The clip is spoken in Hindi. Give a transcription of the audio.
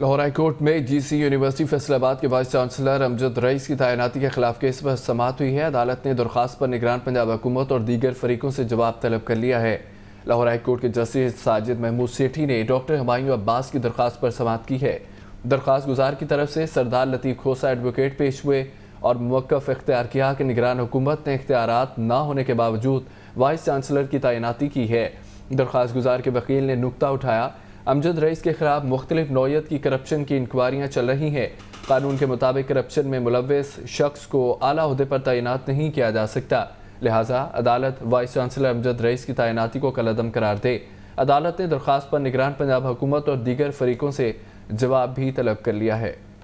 लाहौर हाई कोर्ट में जीसी यूनिवर्सिटी फैसलाबाद के वाइस चांसलर अमजद रईस की तैनाती के खिलाफ केस पर समात हुई है अदालत ने दरख्वास्त पर निगरान पंजाब हुकूमत और दीगर फरीकों से जवाब तलब कर लिया है लाहौर हाई कोर्ट के जस्टिस साजिद महमूद सेठी ने डॉक्टर हमायूं अब्बास की दरख्वास्त पर समात की है दरख्वास्त गुजार की तरफ से सरदार लतीफ़ खोसा एडवोकेट पेश हुए और मौक़ इख्तियार किया कि निगरान हुकूमत ने इख्तियार ना होने के बावजूद वाइस चांसलर की तैनाती की है दरख्वास्त गुजार के वकील ने नुकता उठाया अमजद रईस के खिलाफ मुख्तलिफ नौत की करप्शन की इंक्वायरियाँ चल रही हैं कानून के मुताबिक करप्शन में मुलविस शख्स को अला अहदे पर तैनात नहीं किया जा सकता लिहाजा अदालत वाइस चांसलर अमजद रईस की तैनाती को कलदम करार दे अदालत ने दरख्वास्त पर निगरान पंजाब हुकूमत और दीगर फरीकों से जवाब भी तलब कर लिया है